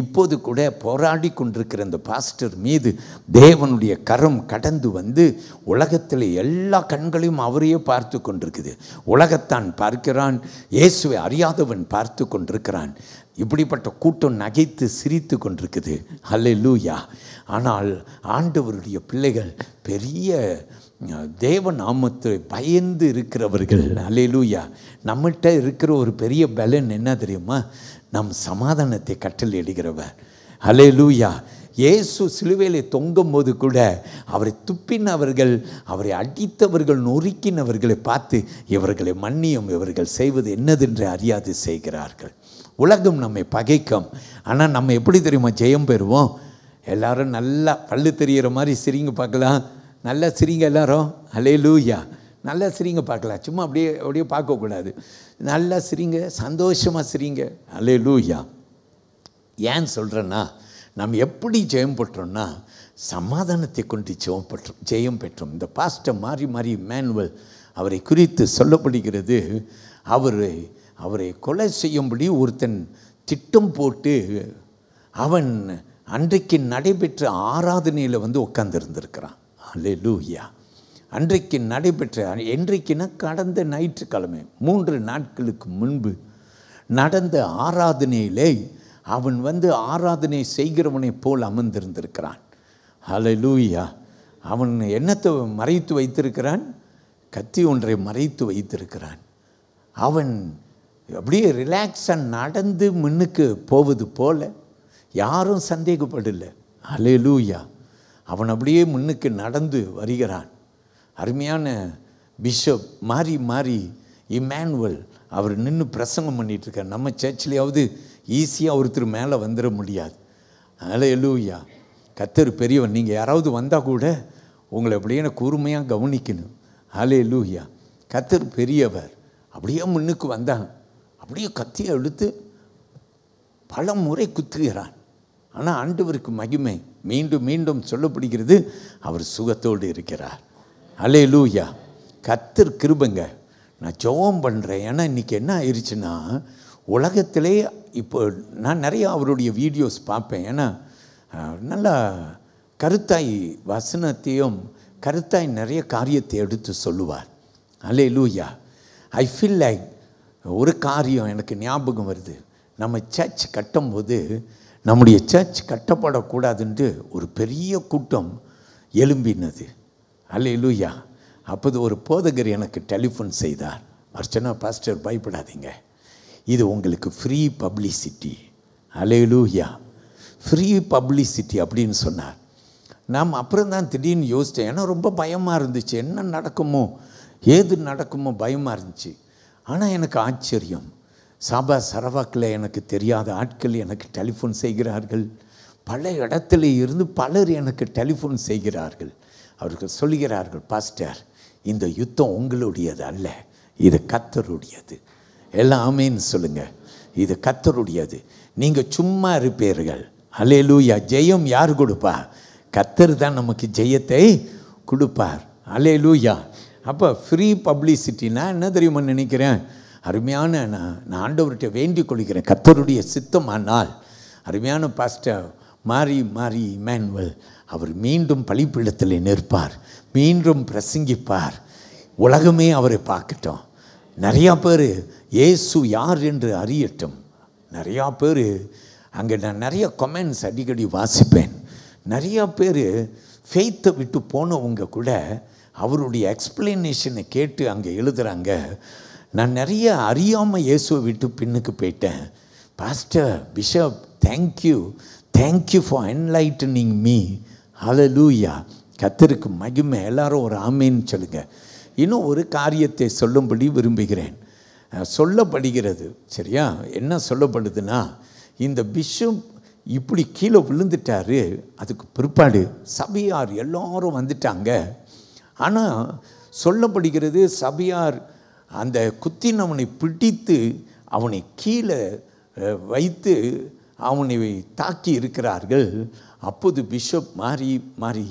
இப்போது கூட போராடி கொண்டிருக்கிற அந்த பாஸ்டர் மீது தேவனுடைய கரம் கடந்து வந்து உலகத்தில் எல்லா கண்களையும் அவரையே பார்த்து கொண்டிருக்குது உலகத்தான் பார்க்கிறான் இயேசுவை அறியாதவன் பார்த்து கொண்டிருக்கிறான் இப்படிப்பட்ட கூட்டம் நகைத்து சிரித்து கொண்டிருக்குது அல்ல லூயா ஆனால் ஆண்டவருடைய பிள்ளைகள் பெரிய தேவ நாமத்தை பயந்து இருக்கிறவர்கள் அலேலூயா நம்மகிட்ட இருக்கிற ஒரு பெரிய பலன் என்ன தெரியுமா நம் சமாதானத்தை கட்டில் எடுகிறவர் ஹலே லூயா இயேசு சிலுவையில் தொங்கும் போது கூட அவரை துப்பினவர்கள் அவரை அடித்தவர்கள் நொறுக்கினவர்களை பார்த்து இவர்களை மன்னியும் இவர்கள் செய்வது என்னதென்று அறியாது செய்கிறார்கள் உலகம் நம்மை பகைக்கும் ஆனால் நம்ம எப்படி தெரியுமா ஜெயம் பெறுவோம் எல்லாரும் நல்லா பல்லு தெரிகிற மாதிரி சிரிங்க பார்க்கலாம் நல்லா சிரிங்க எல்லாரும் ஹலே லூயா நல்லா சிரிங்க பார்க்கலாம் சும்மா அப்படியே அப்படியே பார்க்கக்கூடாது நல்லா சிரிங்க சந்தோஷமாக சிரிங்க அல்லே லூயா ஏன் சொல்கிறேன்னா நம்ம எப்படி ஜெயம் பெற்றோம்னா சமாதானத்தை கொண்டு ஜெயம் பெற்றோம் ஜெயம் பெற்றோம் இந்த பாஸ்டர் மாறி மாறி மேனுவல் அவரை குறித்து சொல்லப்படுகிறது அவர் அவரை கொலை செய்யும்படி ஒருத்தன் திட்டம் போட்டு அவன் அன்றைக்கு நடைபெற்ற ஆராதனையில் வந்து உட்காந்துருந்துருக்கிறான் அல்லே லூயா அன்றைக்கு நடைபெற்ற என்றைக்குன்னா கடந்த ஞாயிற்றுக்கிழமை மூன்று நாட்களுக்கு முன்பு நடந்த ஆராதனையிலே அவன் வந்து ஆராதனை செய்கிறவனைப் போல் அமர்ந்திருந்திருக்கிறான் ஹலை லூயா அவன் என்னத்தை மறைத்து வைத்திருக்கிறான் கத்தி ஒன்றை மறைத்து வைத்திருக்கிறான் அவன் அப்படியே ரிலாக்ஸாக நடந்து முன்னுக்கு போவது போல் யாரும் சந்தேகப்படலை அலே லூயா அவன் அப்படியே முன்னுக்கு நடந்து வருகிறான் அருமையான பிஷப் மாறி மாறி இமானுவல் அவர் நின்று பிரசங்கம் பண்ணிகிட்ருக்கார் நம்ம சர்ச்சிலேயாவது ஈஸியாக ஒருத்தர் மேலே வந்துட முடியாது அதனால் எழுவியா கத்தர் பெரியவன் நீங்கள் யாராவது வந்தால் கூட உங்களை அப்படியே கூர்மையாக கவனிக்கணும் ஹலே லூஹியா கத்தர் பெரியவர் அப்படியே முன்னுக்கு வந்தான் அப்படியே கத்தியை எழுத்து பல முறை குத்துகிறான் ஆனால் ஆண்டவருக்கு மகிமை மீண்டும் மீண்டும் சொல்லப்படுகிறது அவர் சுகத்தோடு இருக்கிறார் அலே லூயா கத்தர் கிருபங்க நான் ஜோபம் பண்ணுறேன் ஏன்னா இன்றைக்கி என்ன ஆயிடுச்சுன்னா உலகத்திலே இப்போ நான் நிறையா அவருடைய வீடியோஸ் பார்ப்பேன் ஏன்னா நல்லா கருத்தாய் வசனத்தையும் கருத்தாய் நிறைய காரியத்தை எடுத்து சொல்லுவார் அலே லூயா ஐ ஃபீல் லைக் ஒரு காரியம் எனக்கு ஞாபகம் வருது நம்ம சர்ச் கட்டும்போது நம்முடைய சர்ச் கட்டப்படக்கூடாதுன்ட்டு ஒரு பெரிய கூட்டம் எலும்பினது அல்லே லூயா அப்போது ஒரு போதகர் எனக்கு டெலிஃபோன் செய்தார் அர்ச்சனா பாஸ்டர் பயப்படாதீங்க இது உங்களுக்கு ஃப்ரீ பப்ளிசிட்டி அலே லூயா ஃப்ரீ பப்ளிசிட்டி அப்படின்னு சொன்னார் நாம் அப்புறம் தான் திடீர்னு யோசித்தேன் ஏன்னா ரொம்ப பயமாக இருந்துச்சு என்ன நடக்குமோ ஏது நடக்குமோ பயமாக இருந்துச்சு ஆனால் எனக்கு ஆச்சரியம் சாபா சரவாக்கில் எனக்கு தெரியாத ஆட்கள் எனக்கு டெலிஃபோன் செய்கிறார்கள் பல இடத்துல இருந்து பலர் எனக்கு டெலிஃபோன் செய்கிறார்கள் அவர்கள் சொல்கிறார்கள் பாஸ்டர் இந்த யுத்தம் உங்களுடையது அல்ல இது கத்தருடையது எல்லாமேன்னு சொல்லுங்கள் இது கத்தருடையது நீங்கள் சும்மா இருப்பீர்கள் அலேலூயா ஜெயம் யார் கொடுப்பா கத்தர் தான் நமக்கு ஜெயத்தை கொடுப்பார் அலேலூயா அப்போ ஃப்ரீ பப்ளிசிட்டினா என்ன தெரியுமா நினைக்கிறேன் அருமையான நான் நான் ஆண்டவர்கிட்ட வேண்டிக் கொள்கிறேன் கத்தருடைய சித்தமானால் அருமையான பாஸ்டர் மாரி மாரி இமானுவல் அவர் மீண்டும் பழிப்பிடத்தில் நிற்பார் மீண்டும் பிரசங்கிப்பார் உலகமே அவரை பார்க்கட்டும் நிறையா பேர் இயேசு யார் என்று அறியட்டும் நிறையா பேர் அங்கே நான் நிறைய கமெண்ட்ஸ் அடிக்கடி வாசிப்பேன் நிறையா பேர் ஃபெய்த்தை விட்டு போனவங்க கூட அவருடைய எக்ஸ்பிளனேஷனை கேட்டு அங்கே எழுதுகிறாங்க நான் நிறைய அறியாமல் இயேசுவை விட்டு பின்னுக்கு போயிட்டேன் pastor bishop thank you thank you for enlightening me hallelujah கத்திருக்கு மகிமை எல்லாரும் ஒரு ஆமேன்னு சொல்லுங்கள் இன்னும் ஒரு காரியத்தை சொல்லும்படி விரும்புகிறேன் சொல்லப்படுகிறது சரியா என்ன சொல்லப்படுதுன்னா இந்த பிஷப் இப்படி கீழே விழுந்துட்டாரு அதுக்கு பிற்பாடு சபையார் எல்லோரும் வந்துட்டாங்க ஆனால் சொல்லப்படுகிறது சபையார் அந்த குத்தினவனை பிடித்து அவனை கீழே வைத்து அவனை தாக்கி இருக்கிறார்கள் அப்போது பிஷப் மாறி மாறி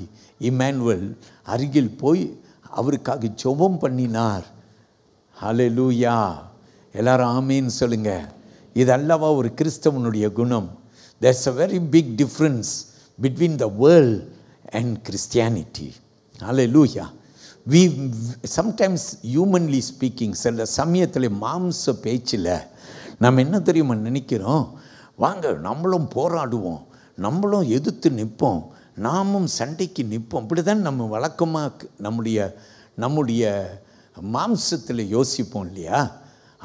இமானுவல் அருகில் போய் அவருக்காக ஜெபம் பண்ணினார் ஹலே லூயா எல்லாரும் ஆமேன்னு சொல்லுங்கள் இது அல்லவா ஒரு கிறிஸ்தவனுடைய குணம் there's a very big difference between the world and Christianity hallelujah we sometimes humanly speaking சில சமயத்தில் மாம்ச பேச்சில் நம்ம என்ன தெரியுமா நினைக்கிறோம் வாங்க நம்மளும் போராடுவோம் நம்மளும் எதிர்த்து நிற்போம் நாமும் சண்டைக்கு நிற்போம் இப்படி தான் நம்ம வழக்கமாக நம்முடைய நம்முடைய மாம்சத்தில் யோசிப்போம் இல்லையா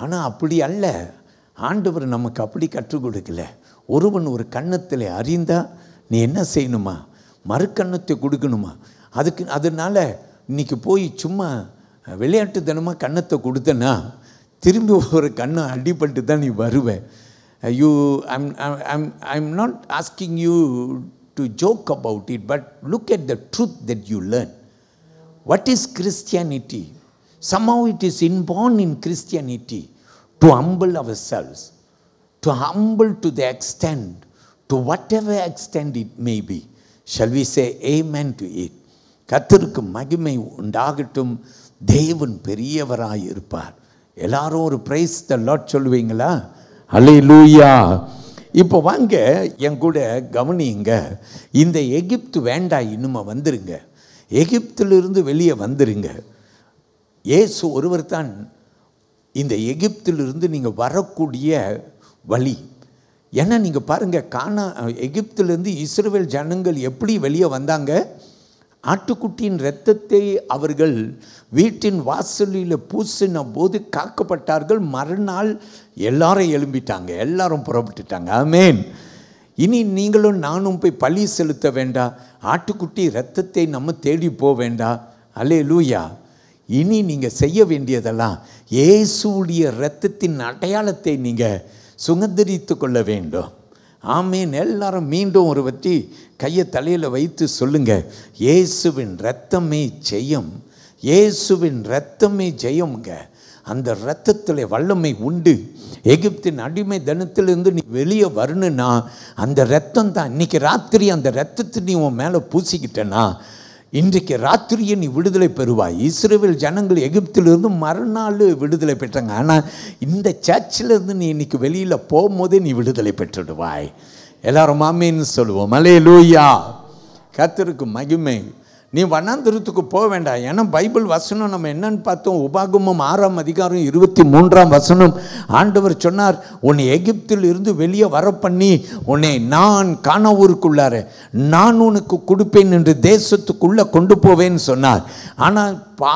ஆனால் அப்படி அல்ல ஆண்டவர் நமக்கு அப்படி கற்றுக் கொடுக்கல ஒருவன் ஒரு கன்னத்தில் அறிந்தால் நீ என்ன செய்யணுமா மறுக்கன்னத்தை கொடுக்கணுமா அதுக்கு அதனால் இன்றைக்கி போய் சும்மா விளையாட்டு தினமாக கன்னத்தை கொடுத்தனா திரும்பி ஒரு கண்ணை அடிபட்டு தான் நீ வருவேன் Uh, you, I'm, I'm, I'm not asking you to joke about it, but look at the truth that you learn. What is Christianity? Somehow it is inborn in Christianity to humble ourselves, to humble to the extent, to whatever extent it may be. Shall we say amen to it? கத்திற்கு மகிமை உண்டாகட்டும் தேவன் பெரியவராய் இருப்பார் எல்லாரும் ஒரு பிரைஸ் த லாட் சொல்லுவீங்களா அலை லூயா இப்போ வாங்க என் கூட கவனியுங்க இந்த எகிப்து வேண்டாம் இன்னும் வந்துருங்க எகிப்திலிருந்து வெளியே வந்துருங்க ஏசு ஒருவர் தான் இந்த எகிப்திலிருந்து நீங்கள் வரக்கூடிய வழி ஏன்னா நீங்கள் பாருங்கள் காணா எகிப்திலேருந்து இஸ்ரேல் ஜனங்கள் எப்படி வெளியே வந்தாங்க ஆட்டுக்குட்டியின் இரத்தத்தை அவர்கள் வீட்டின் வாசலில் பூசின போது காக்கப்பட்டார்கள் மறுநாள் எல்லாரும் எழும்பிட்டாங்க எல்லாரும் புறப்பட்டுட்டாங்க ஆமேன் இனி நீங்களும் நானும் போய் பழி செலுத்த வேண்டாம் ஆட்டுக்குட்டி இரத்தத்தை நம்ம தேடி போக வேண்டாம் அலே லூயா இனி நீங்கள் செய்ய வேண்டியதெல்லாம் இயேசுடைய இரத்தத்தின் அடையாளத்தை நீங்கள் சுகந்தரித்து கொள்ள வேண்டும் ஆமீன் எல்லாரும் மீண்டும் ஒரு பற்றி கையை தலையில் வைத்து சொல்லுங்க இயேசுவின் ரத்தமே ஜெயம் இயேசுவின் ரத்தமே ஜெயம்ங்க அந்த இரத்தத்தில் வல்லமை உண்டு எகிப்தின் அடிமை தனத்திலிருந்து நீ வெளியே வரணுன்னா அந்த ரத்தம் தான் இன்றைக்கி ராத்திரி அந்த ரத்தத்தை நீ உன் மேலே பூசிக்கிட்டேன்னா இன்றைக்கு ராத்திரியை நீ விடுதலை பெறுவாய் இஸ்ரேவில் ஜனங்கள் எகிப்திலிருந்து மறுநாள் விடுதலை பெற்றாங்க ஆனால் இந்த சர்ச்சிலேருந்து நீ இன்றைக்கி வெளியில் போகும்போதே நீ விடுதலை பெற்றுடுவாய் எல்லாரும் மாமேன்னு சொல்லுவோம் மலே லூயா கத்திருக்கும் மகிமை நீ வண்ணாந்திரத்துக்கு போக வேண்டாம் ஏன்னா பைபிள் வசனம் நம்ம என்னன்னு பார்த்தோம் உபாகமும் ஆறாம் அதிகாரம் இருபத்தி மூன்றாம் வசனம் ஆண்டவர் சொன்னார் உன்னை எகிப்தில் இருந்து வெளியே வர பண்ணி உன்னை நான் காண நான் உனக்கு கொடுப்பேன் என்று தேசத்துக்குள்ளே கொண்டு போவேன்னு சொன்னார் ஆனால் பா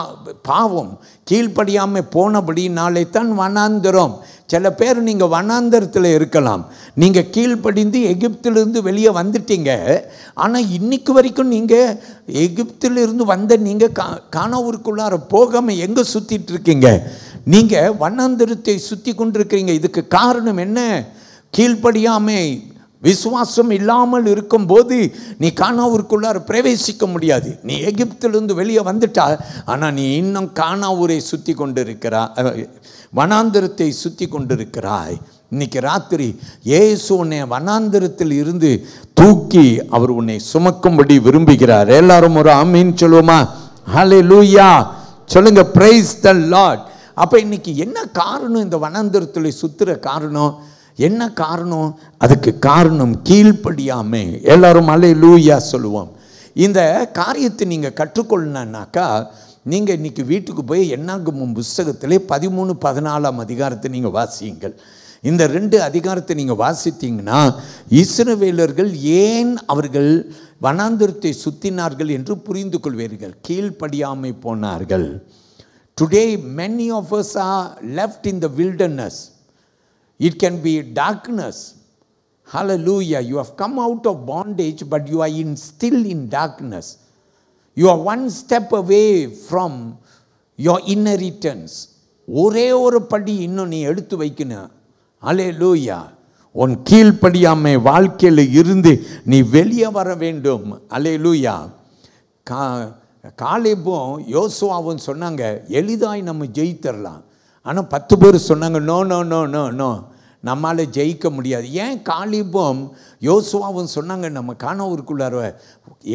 பாவம் கீழ்ப்படியாமல் போனபடினாலே தான் வனாந்திரம் சில பேர் நீங்கள் வனாந்தரத்தில் இருக்கலாம் நீங்கள் கீழ்ப்படிந்து எகிப்திலிருந்து வெளியே வந்துட்டீங்க ஆனால் இன்றைக்கு வரைக்கும் நீங்கள் எகிப்திலிருந்து வந்த நீங்கள் கா காணவருக்குள்ளார போகாமல் எங்கே சுற்றிட்டு இருக்கீங்க நீங்கள் வனாந்தரத்தை சுற்றி கொண்டிருக்கிறீங்க இதுக்கு காரணம் என்ன கீழ்ப்படியாமை விசுவாசம் இல்லாமல் இருக்கும் போது நீ கானாவிற்குள்ளார பிரவேசிக்க முடியாது நீ எகிப்திலிருந்து வெளியே வந்துட்டா ஆனால் நீ இன்னும் காணாவூரை சுற்றி கொண்டிருக்கிறா வனாந்திரத்தை சுற்றி கொண்டிருக்கிறாய் இன்னைக்கு ராத்திரி ஏசு உன்னை வனாந்திரத்தில் இருந்து தூக்கி அவர் உன்னை சுமக்கும்படி விரும்புகிறார் எல்லாரும் ஒரு அம்மின்னு சொல்லுவோமா ஹலே லூயா சொல்லுங்க பிரைஸ் த லாட் அப்போ இன்னைக்கு என்ன காரணம் இந்த வனாந்திரத்தில் சுற்றுற காரணம் என்ன காரணம் அதுக்கு காரணம் கீழ்ப்படியாமே எல்லாரும் அலை லூயா சொல்லுவோம் இந்த காரியத்தை நீங்கள் கற்றுக்கொள்ளனாக்கா நீங்கள் இன்றைக்கி வீட்டுக்கு போய் என்னாகும் புஸ்தகத்திலே பதிமூணு பதினாலாம் அதிகாரத்தை நீங்கள் வாசியுங்கள் இந்த ரெண்டு அதிகாரத்தை நீங்கள் வாசித்தீங்கன்னா இஸ்ரவேலர்கள் ஏன் அவர்கள் வனாந்திரத்தை சுத்தினார்கள் என்று புரிந்து கொள்வீர்கள் கீழ்ப்படியாமை போனார்கள் today many of our left in the wilderness It can be darkness. Hallelujah. You have come out of bondage, but you are in, still in darkness. You are one step away from your inheritance. ஒரே ஒரு படி இன்னும் நீ எடுத்து வைக்கணும் அலே லூயா உன் கீழ்ப்படியாமை வாழ்க்கையில் இருந்து நீ வெளியே வர வேண்டும் அலே லூயா கா காலேபும் யோசுவாவும் சொன்னாங்க எளிதாய் நம்ம ஜெயித்தரலாம் ஆனால் பத்து பேர் சொன்னாங்க no no no no no நம்மால் ஜெயிக்க முடியாது ஏன் காலிபம் யோசுவாவும் சொன்னாங்க நம்ம காணவருக்குள்ளார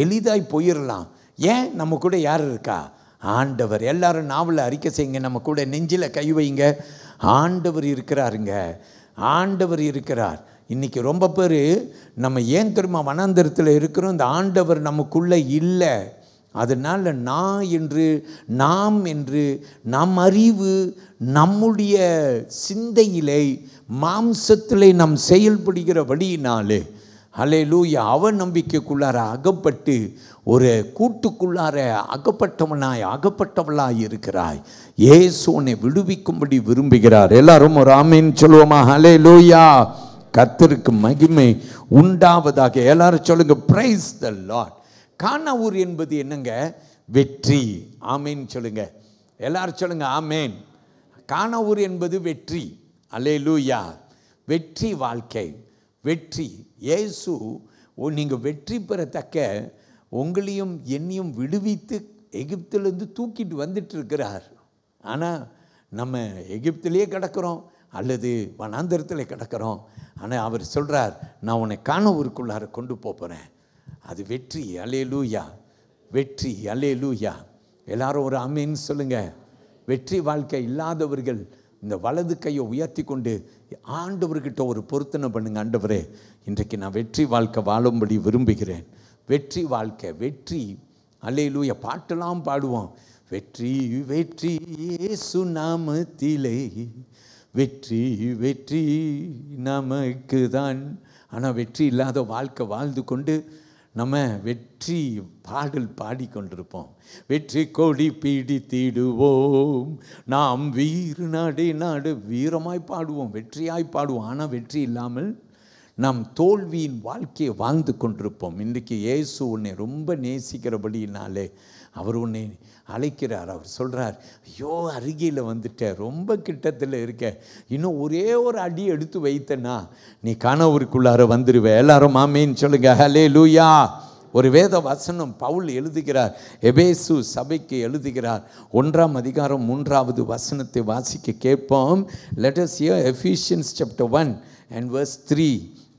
எளிதாய் போயிடலாம் ஏன் நம்ம கூட யார் இருக்கா ஆண்டவர் எல்லாரும் நாவலை அறிக்கை செய்யுங்க நம்ம கூட நெஞ்சில் கை வைங்க ஆண்டவர் இருக்கிறாருங்க ஆண்டவர் இருக்கிறார் இன்றைக்கி ரொம்ப பேர் நம்ம ஏன் திரும்ப வனாந்திரத்தில் இருக்கிறோம் இந்த ஆண்டவர் நமக்குள்ளே இல்லை அதனால் நான் என்று நாம் என்று நம் அறிவு நம்முடைய சிந்தையிலே மாம்சத்திலே நாம் செயல்படுகிறபடியினாலே அலையிலூயா அவ நம்பிக்கைக்குள்ளார அகப்பட்டு ஒரு கூட்டுக்குள்ளார அகப்பட்டவனாய் அகப்பட்டவளாய் இருக்கிறாய் ஏசு உன்னை விடுவிக்கும்படி விரும்புகிறார் எல்லாரும் ஒரு ஆமீன் சொல்லுவோமா ஹலே லூயா கத்திற்கு மகிமை உண்டாவதாக எல்லாரும் சொல்லுங்க பிரைஸ் த லாட் கானாவூர் என்பது என்னங்க வெற்றி ஆமேன்னு சொல்லுங்க எல்லாரும் சொல்லுங்க ஆமேன் கானாவூர் என்பது வெற்றி அல்லே லூயா வெற்றி வாழ்க்கை வெற்றி ஏசு நீங்கள் வெற்றி பெறத்தக்க உங்களையும் என்னையும் விடுவித்து எகிப்திலேருந்து தூக்கிட்டு வந்துட்டு இருக்கிறார் ஆனால் நம்ம எகிப்திலேயே கிடக்கிறோம் அல்லது வனாந்திரத்தில் கிடக்கிறோம் ஆனால் அவர் சொல்கிறார் நான் உன்னை காண ஊருக்குள்ளார கொண்டு போகிறேன் அது வெற்றி அலே லூயா வெற்றி அலே லூயா எல்லாரும் ஒரு அமீன்னு சொல்லுங்கள் வெற்றி வாழ்க்கை இல்லாதவர்கள் இந்த வலது கையை உயர்த்தி கொண்டு ஆண்டவர்கிட்ட ஒரு பொருத்தனை பண்ணுங்க ஆண்டவரே இன்றைக்கு நான் வெற்றி வாழ்க்கை வாழும்படி விரும்புகிறேன் வெற்றி வாழ்க்கை வெற்றி லூயா பாட்டெல்லாம் பாடுவோம் வெற்றி வெற்றி ஏசு நாமத்திலே வெற்றி வெற்றி நமக்கு தான் ஆனால் வெற்றி இல்லாத வாழ்க்கை வாழ்ந்து கொண்டு நம்ம வெற்றி பாடல் பாடிக்கொண்டிருப்போம் வெற்றி கொடி பீடி தீடுவோம் நாம் வீர நாடு நாடு வீரமாய் பாடுவோம் வெற்றியாய் பாடுவோம் ஆனால் வெற்றி இல்லாமல் நாம் தோல்வியின் வாழ்க்கையை வாழ்ந்து கொண்டிருப்போம் இன்றைக்கு இயேசு உன்னை ரொம்ப நேசிக்கிறபடினாலே அவர் உன்னை அழைக்கிறார் அவர் சொல்கிறார் ஐயோ அருகில் வந்துட்ட ரொம்ப கிட்டத்தில் இருக்க இன்னும் ஒரே ஒரு அடி எடுத்து வைத்தனா நீ காணவருக்குள்ளார வந்துடுவே எல்லாரும் மாமேன்னு சொல்லுங்க ஹலே லூயா ஒரு வேத வசனம் பவுல் எழுதுகிறார் எபேசு சபைக்கு எழுதுகிறார் ஒன்றாம் அதிகாரம் மூன்றாவது வசனத்தை வாசிக்க கேட்போம் லெட்டஸ் யோ Ephesians chapter one and verse three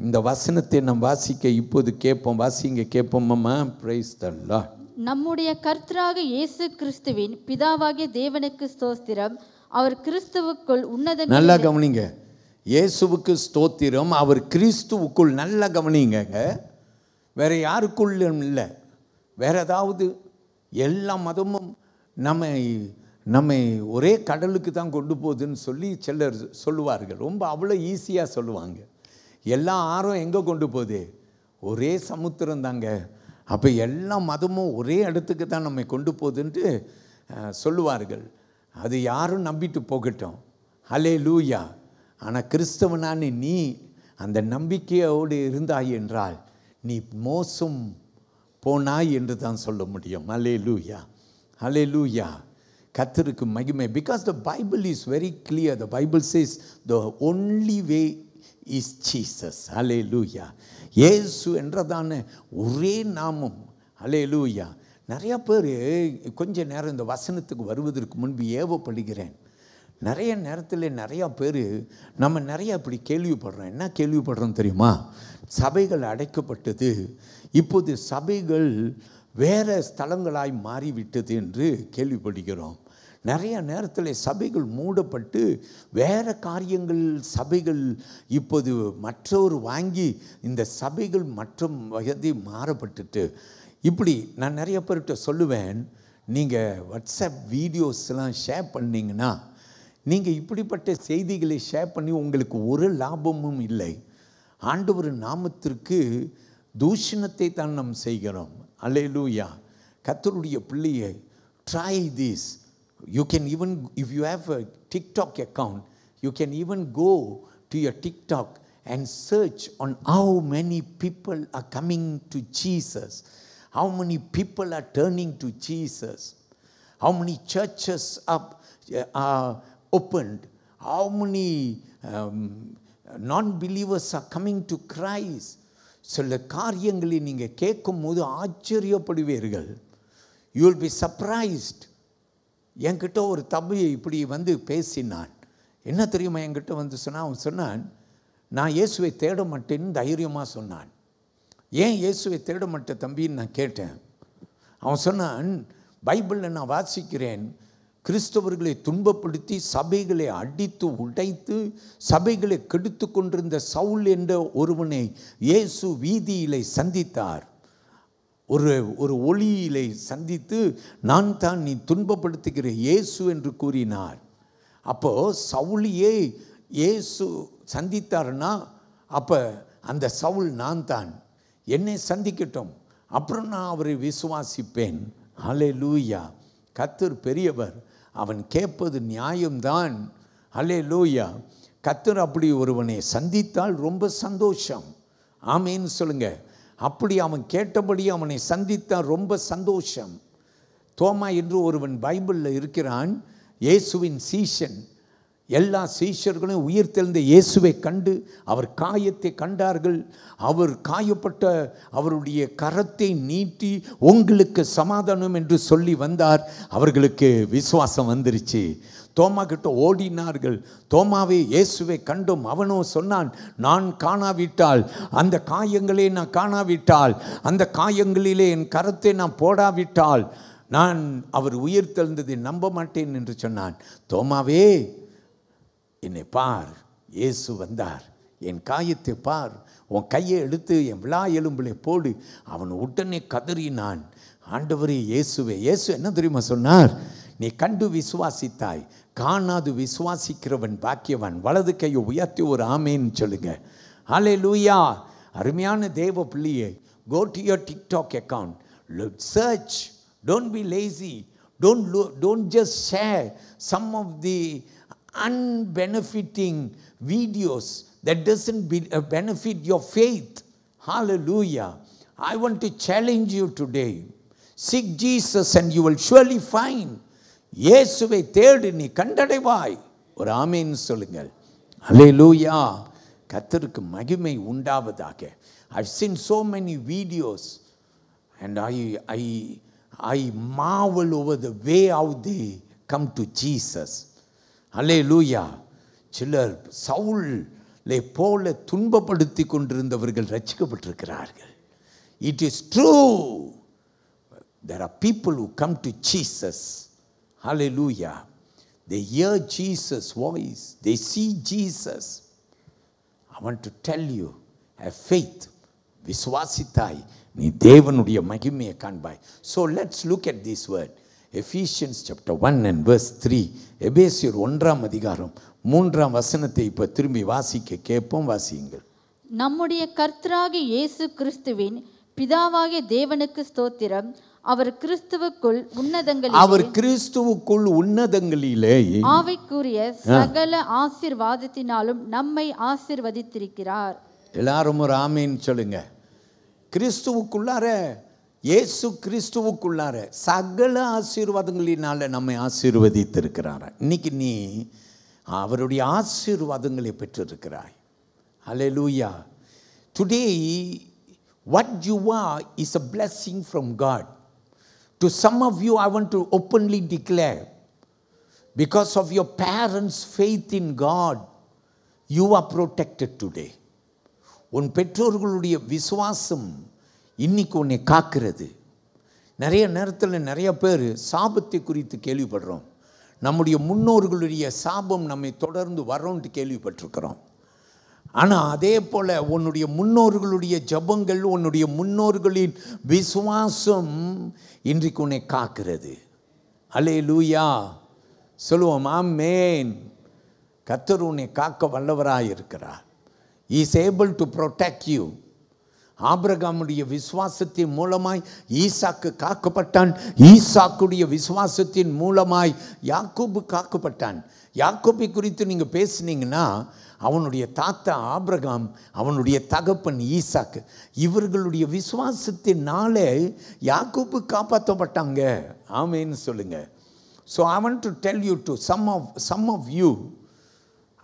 இந்த வசனத்தை நாம் வாசிக்க இப்போது கேட்போம் வாசிங்க கேட்போம் அம்மா ப்ரைஸ் தல்லா நம்முடைய கர்த்தராக இயேசு கிறிஸ்துவின் பிதாவாகிய தேவனுக்கு ஸ்தோத்திரம் அவர் கிறிஸ்துவுக்குள் உன்னத நல்லா கவனிங்க இயேசுவுக்கு ஸ்தோத்திரம் அவர் கிறிஸ்துவுக்குள் நல்லா கவனிங்க வேற யாருக்குள்ளும் இல்லை வேற ஏதாவது எல்லா மதமும் நம்மை நம்மை ஒரே கடலுக்கு தான் கொண்டு போகுதுன்னு சொல்லி சிலர் சொல்லுவார்கள் ரொம்ப அவ்வளோ ஈஸியாக சொல்லுவாங்க எல்லா ஆரம் எங்கே கொண்டு போகுது ஒரே சமுத்திரம் தாங்க அப்போ எல்லா மதமும் ஒரே இடத்துக்கு தான் நம்மை கொண்டு போகுதுன்ட்டு சொல்லுவார்கள் அது யாரும் நம்பிட்டு போகட்டும் ஹலே லூயா ஆனால் கிறிஸ்தவனான நீ அந்த நம்பிக்கையோடு இருந்தாய் என்றால் நீ மோசம் போனாய் என்று தான் சொல்ல முடியும் ஹலே லூயா ஹலே லூயா கத்திருக்கு மகிமை because the Bible is very clear the Bible says the only way is Jesus hallelujah ஏசு என்றதான ஒரே நாமம் அலே லூயா நிறையா பேர் கொஞ்ச நேரம் இந்த வசனத்துக்கு வருவதற்கு முன்பு ஏவப்படுகிறேன் நிறைய நேரத்தில் நிறையா பேர் நம்ம நிறையா இப்படி கேள்விப்படுறோம் என்ன கேள்விப்படுறோம் தெரியுமா சபைகள் அடைக்கப்பட்டது இப்போது சபைகள் வேறு ஸ்தலங்களாய் மாறிவிட்டது என்று கேள்விப்படுகிறோம் நிறைய நேரத்தில் சபைகள் மூடப்பட்டு வேறு காரியங்கள் சபைகள் இப்போது மற்றவர் வாங்கி இந்த சபைகள் மற்ற வகதி மாறப்பட்டுட்டு இப்படி நான் நிறைய பேர்கிட்ட சொல்லுவேன் நீங்கள் வாட்ஸ்அப் வீடியோஸ்லாம் ஷேர் பண்ணிங்கன்னா நீங்கள் இப்படிப்பட்ட செய்திகளை ஷேர் பண்ணி உங்களுக்கு ஒரு லாபமும் இல்லை ஆண்டவர் நாமத்திற்கு தூஷணத்தை தான் நாம் செய்கிறோம் அலையலூயா கத்தருடைய பிள்ளையை try this You can even, if you have a TikTok account, you can even go to your TikTok and search on how many people are coming to Jesus, how many people are turning to Jesus, how many churches are are opened, how many um, non believers are coming to Christ. சில காரியங்களை நீங்கள் கேட்கும் போது ஆச்சரியப்படுவீர்கள் You'll be surprised. என்கிட்ட ஒரு தம்பியை இப்படி வந்து பேசினான் என்ன தெரியுமா என்கிட்ட வந்து சொன்னால் அவன் சொன்னான் நான் இயேசுவை தேட மாட்டேன்னு தைரியமாக சொன்னான் ஏன் இயேசுவை தேட மாட்டேன் தம்பின்னு நான் கேட்டேன் அவன் சொன்னான் பைபிளில் நான் வாசிக்கிறேன் கிறிஸ்தவர்களை துன்பப்படுத்தி சபைகளை அடித்து உடைத்து சபைகளை கெடுத்து கொண்டிருந்த சவுல் என்ற ஒருவனை இயேசு வீதியிலே சந்தித்தார் ஒரு ஒரு ஒளியிலே சந்தித்து நான் தான் நீ துன்பப்படுத்துகிற இயேசு என்று கூறினார் அப்போது சவுளியே இயேசு சந்தித்தார்னா அப்போ அந்த சவுல் நான் தான் என்னை சந்திக்கட்டும் அப்புறம் நான் அவரை விசுவாசிப்பேன் ஹலே லூயா கத்தர் பெரியவர் அவன் கேட்பது நியாயம்தான் ஹலே லூயா கத்தர் அப்படி ஒருவனை சந்தித்தால் ரொம்ப சந்தோஷம் ஆமேன்னு சொல்லுங்கள் அப்படி அவன் கேட்டபடி அவனை சந்தித்தான் ரொம்ப சந்தோஷம் தோமா என்று ஒருவன் பைபிளில் இருக்கிறான் இயேசுவின் சீஷன் எல்லா சீஷர்களும் உயிர் தெரிந்த இயேசுவை கண்டு அவர் காயத்தை கண்டார்கள் அவர் காயப்பட்ட அவருடைய கரத்தை நீட்டி உங்களுக்கு சமாதானம் என்று சொல்லி வந்தார் அவர்களுக்கு விசுவாசம் வந்துருச்சு தோமா கிட்ட ஓடினார்கள் தோமாவே இயேசுவை கண்டும் அவனோ சொன்னான் நான் காணாவிட்டால் அந்த காயங்களே நான் காணாவிட்டால் அந்த காயங்களிலே என் கரத்தை நான் போடாவிட்டால் நான் அவர் உயிர் தெழுந்ததை நம்ப மாட்டேன் என்று சொன்னான் தோமாவே என்னை பார் இயேசு வந்தார் என் காயத்தை பார் உன் கையை எடுத்து என் விழா எலும்பிலே போடு அவன் உடனே கதறினான் ஆண்டவரே இயேசுவே இயேசு என்ன தெரியுமா சொன்னார் நீ கண்டு விசுவாசித்தாய் காணாது விசுவாசிக்கிறவன் பாக்கியவன் வலது கையை உயர்த்தி ஒரு ஆமேன்னு சொல்லுங்க ஹலே லூயா அருமையான தேவ பிள்ளையே go to your TikTok account church don't be lazy don't lose don't just share some of the unbenefiting videos that doesn't be, uh, benefit your faith. Hallelujah. I want to challenge you today. Seek Jesus and you will surely find. இயேசுவை தேடு நீ கண்டடைவாய் ஒரு ஆமேன்னு சொல்லுங்கள் அலே லூயா கத்தருக்கு மகிமை உண்டாவதாக I seen so many videos and I I I marvel over the way of the come to Jesus hallelujah சிலர் சவுல்லை போல துன்பப்படுத்தி கொண்டிருந்தவர்கள் ரசிக்கப்பட்டிருக்கிறார்கள் it is true there are people who come to Jesus Hallelujah. They hear Jesus' voice, they see Jesus. I want to tell you, have faith. விசுவாசித்தாய் நீ தேவனுடைய மகிமையை காண்பாய் so let's look at this word Ephesians chapter one and verse three எபேசியர் ஒன்றாம் அதிகாரம் மூன்றாம் வசனத்தை இப்போ திரும்பி வாசிக்க கேட்போம் வாசியுங்கள் நம்முடைய கர்த்தராகி இயேசு கிறிஸ்துவின் பிதாவாகிய தேவனுக்கு ஸ்தோத்திரம் அவர் கிறிஸ்துவுக்குள் உன்னதங்கள் அவர் கிறிஸ்துவுக்குள் உன்னதங்களிலே ஆவிக்குரிய சகல ஆசிர்வாதத்தினாலும் நம்மை ஆசிர்வதித்திருக்கிறார் எல்லாரும் ஒரு ஆமீன் சொல்லுங்க கிறிஸ்துவுக்குள்ளார இயேசு கிறிஸ்துவுக்குள்ளார சகல ஆசீர்வாதங்களினால நம்மை ஆசீர்வதித்திருக்கிறார இன்னைக்கு நீ அவருடைய ஆசீர்வாதங்களை பெற்றிருக்கிறாய் hallelujah today what you are is a blessing from God to some of you I want to openly declare because of your parents' faith in God, you are protected today உன் பெற்றோர்களுடைய விசுவாசம் இன்னைக்கு உன்னை காக்கிறது நிறைய நேரத்தில் நிறைய பேர் சாபத்தை குறித்து கேள்விப்படுறோம் நம்முடைய முன்னோர்களுடைய சாபம் நம்மை தொடர்ந்து வரோன்ட்டு கேள்விப்பட்டிருக்கிறோம் ஆனால் அதே போல் உன்னுடைய முன்னோர்களுடைய ஜபங்கள் உன்னுடைய முன்னோர்களின் விசுவாசம் இன்றைக்கு உன்னை காக்கிறது அலே லூயா சொல்லுவோம் ஆமேன் கத்தர் உன்னை காக்க வல்லவராக இருக்கிறார் is able to protect you ஆபிரகாமுடைய விசுவாசத்தின் மூலமாய் ஈசாக்கு காக்கப்பட்டான் ஈசாக்குடைய விசுவாசத்தின் மூலமாய் யாக்கோபு காக்கப்பட்டான் யாக்கோபை குறித்து நீங்கள் பேசுனீங்கன்னா அவனுடைய தாத்தா ஆப்ரகாம் அவனுடைய தகப்பன் ஈசாக்கு இவர்களுடைய விசுவாசத்தினாலே யாக்கூப்பு காப்பாற்றப்பட்டாங்க ஆமேன்னு சொல்லுங்கள் so I want to tell you to some of some of you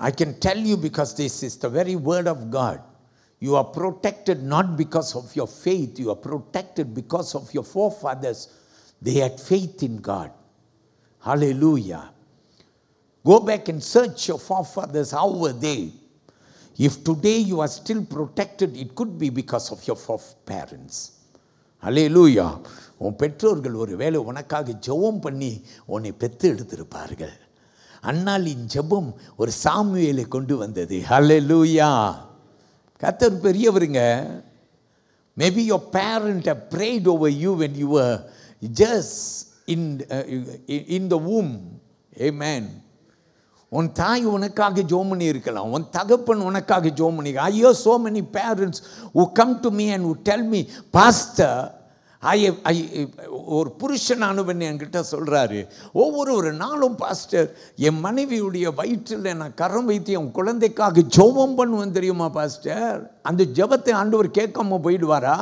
I can tell you because this is the very word of God you are protected not because of your faith you are protected because of your forefathers they had faith in God hallelujah Go back and search your forefathers. How were they? If today you are still protected, it could be because of your parents. லூயா உன் பெற்றோர்கள் ஒரு வேலை உனக்காக ஜெபம் பண்ணி உன்னை பெற்று எடுத்திருப்பார்கள் அன்னாலின் ஜெபம் ஒரு சாமியலை கொண்டு வந்தது ஹலே லூயா கத்தர் பெரியவருங்க maybe your parent a prayed over you when you just in in the womb amen உன் தாய் உனக்காக ஜோமணி இருக்கலாம் உன் தகப்பன் உனக்காக ஜோம் பண்ணி ஐயோ so many parents you come to me and you tell me pastor I I ஒரு புருஷன் அனுபவன் என்கிட்ட சொல்கிறாரு ஒவ்வொரு ஒரு நாளும் பாஸ்டர் என் மனைவியுடைய வயிற்றில் நான் கரம் வைத்து என் குழந்தைக்காக ஜோபம் பண்ணுவேன் தெரியுமா பாஸ்டர் அந்த ஜபத்தை ஆண்டவர் கேட்காம போயிடுவாரா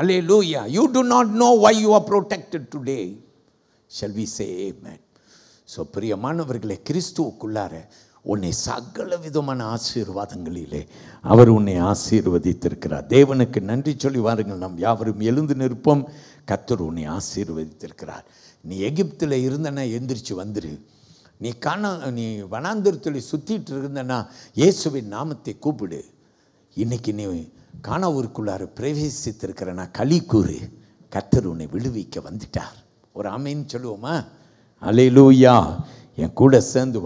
hallelujah you do not know why you are protected today shall we say amen so பிரியமானவர்களே கிறிஸ்துவுக்குள்ளார உன்னை சகல விதமான ஆசீர்வாதங்களிலே அவர் உன்னை ஆசீர்வதித்திருக்கிறார் தேவனுக்கு நன்றி சொல்லி வாருங்கள் நாம் யாவரும் எழுந்து நிற்போம் கத்தர் உன்னை ஆசீர்வதித்திருக்கிறார் நீ எகிப்தில் இருந்தனா எந்திரிச்சு வந்துரு நீ காண நீ வனாந்திரத்தில் சுற்றிட்டு இருந்தனா இயேசுவின் நாமத்தை கூப்பிடு இன்றைக்கி நீ காணாவூருக்குள்ளார பிரவேசித்திருக்கிறனா களி கூறு கத்தர் உன்னை விடுவிக்க வந்துட்டார் ஒரு அமைன்னு சொல்லுவோமா அலையிலூயா என் கூட சேர்ந்து